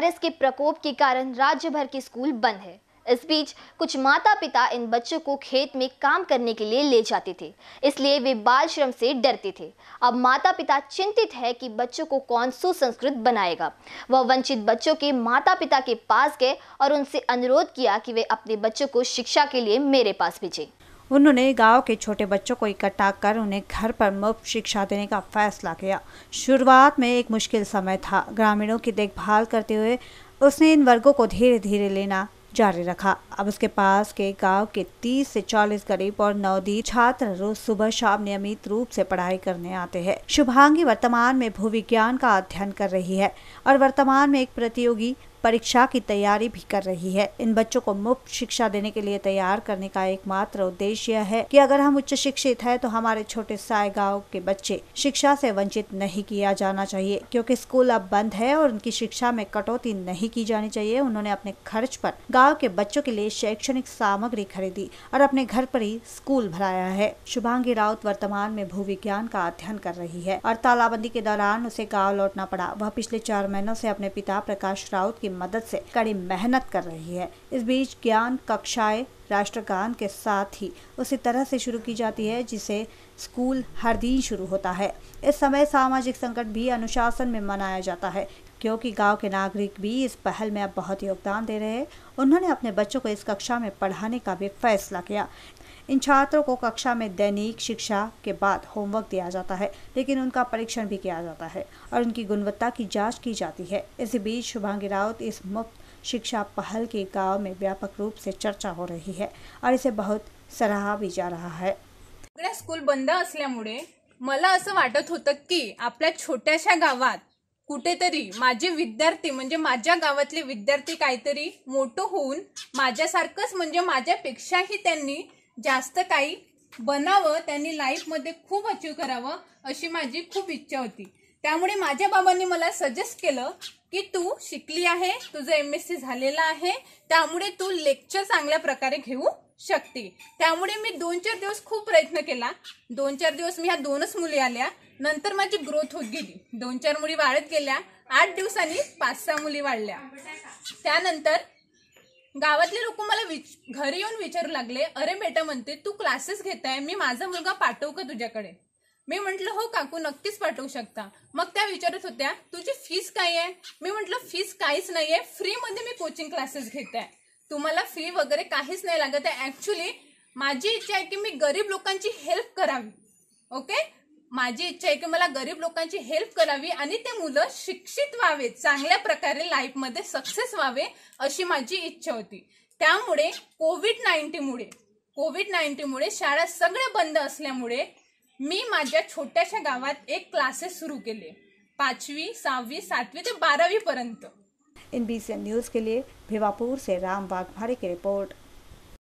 virus के प्रकोप के कारण राज्य भर के स्कूल बंद है इस बीच कुछ माता पिता इन बच्चों को खेत में काम करने के लिए ले जाते थे इसलिए वे बाल श्रम से डरते थे अब माता पिता चिंतित है कि बच्चों को कौन सुसंस्कृत बनाएगा वह वंचित बच्चों के माता पिता के पास गए और उनसे अनुरोध किया कि वे अपने बच्चों को शिक्षा के लिए मेरे पास भेजें उन्होंने गांव के छोटे बच्चों को इकट्ठा कर उन्हें घर पर मुफ्त शिक्षा देने का फैसला किया शुरुआत में एक मुश्किल समय था ग्रामीणों की देखभाल करते हुए उसने इन वर्गों को धीरे धीरे लेना जारी रखा अब उसके पास के गांव के 30 से 40 गरीब और नवदीप छात्र रोज सुबह शाम नियमित रूप से पढ़ाई करने आते हैं शुभांगी वर्तमान में भूविज्ञान का अध्ययन कर रही है और वर्तमान में एक प्रतियोगी परीक्षा की तैयारी भी कर रही है इन बच्चों को मुफ्त शिक्षा देने के लिए तैयार करने का एकमात्र उद्देश्य यह है कि अगर हम उच्च शिक्षित है तो हमारे छोटे साय गाँव के बच्चे शिक्षा से वंचित नहीं किया जाना चाहिए क्योंकि स्कूल अब बंद है और उनकी शिक्षा में कटौती नहीं की जानी चाहिए उन्होंने अपने खर्च पर गाँव के बच्चों के लिए शैक्षणिक सामग्री खरीदी और अपने घर पर ही स्कूल भराया है शुभांगी राउत वर्तमान में भू विज्ञान का अध्ययन कर रही है और तालाबंदी के दौरान उसे गाँव लौटना पड़ा वह पिछले चार महीनों से अपने पिता प्रकाश राउत की मदद से कड़ी मेहनत कर रही है इस बीच ज्ञान कक्षाएं राष्ट्रगान के साथ ही उसी तरह से शुरू की जाती है जिसे स्कूल हर दिन शुरू होता है इस समय सामाजिक संकट भी अनुशासन में मनाया जाता है क्योंकि गांव के नागरिक भी इस पहल में अब बहुत योगदान दे रहे हैं उन्होंने अपने बच्चों को इस कक्षा में पढ़ाने का भी फैसला किया इन छात्रों को कक्षा में दैनिक शिक्षा के बाद होमवर्क दिया जाता है लेकिन उनका परीक्षण भी किया जाता है और उनकी गुणवत्ता की जांच की जाती है इसी बीच शुभांगी राउत इस मुफ्त शिक्षा पहल के गाँव में व्यापक रूप से चर्चा हो रही है और इसे बहुत सराहा भी जा रहा है स्कूल बंद असल्यामुळे मला असं वाटत होतं की आपल्या छोट्याशा गावात कुठेतरी माझे विद्यार्थी म्हणजे माझ्या गावातले विद्यार्थी काहीतरी मोठं होऊन माझ्यासारखंच म्हणजे माझ्यापेक्षाही त्यांनी जास्त काही बनावं त्यांनी लाईफमध्ये खूप अचीव करावं अशी माझी खूप इच्छा होती त्यामुळे माझ्या बाबांनी मला सजेस्ट केलं की तू शिकली आहे तुझं एम एस सी झालेलं आहे त्यामुळे तू लेक्चर चांगल्या प्रकारे घेऊ शकते त्यामुळे मी दोन चार दिवस खूप प्रयत्न केला दोन चार दिवस मी ह्या दोनच मुली आल्या नंतर माझी ग्रोथ होत गेली दोन चार मुली वाढत गेल्या आठ दिवसांनी पाच सहा मुली वाढल्या त्यानंतर गावातले लोक मला घरी येऊन विचारू लागले अरे बेटा म्हणते तू क्लासेस आहे मी माझा मुलगा पाठवू का तुझ्याकडे मी म्हटलं हो काकू नक्कीच पाठवू शकता मग त्या विचारत होत्या तुझी फीस काय आहे मी म्हटलं फीस काहीच नाहीये फ्रीमध्ये मी कोचिंग क्लासेस घेत आहे तुम्हाला फी वगैरे काहीच नाही लागत आहे ऍक्च्युली माझी इच्छा आहे की मी गरीब लोकांची हेल्प करावी ओके माझी इच्छा आहे की मला गरीब लोकांची हेल्प करावी आणि ते मुलं शिक्षित व्हावे चांगल्या प्रकारे लाईफमध्ये सक्सेस व्हावे अशी माझी इच्छा होती त्यामुळे कोविड मुळे कोविड मुळे शाळा सगळ्या बंद असल्यामुळे मी माझ्या छोट्याशा गावात एक क्लासेस सुरू केले पाचवी सहावी सातवी ते बारावीपर्यंत एन बी न्यूज़ के लिए भिवापुर से राम वाघ भारे की रिपोर्ट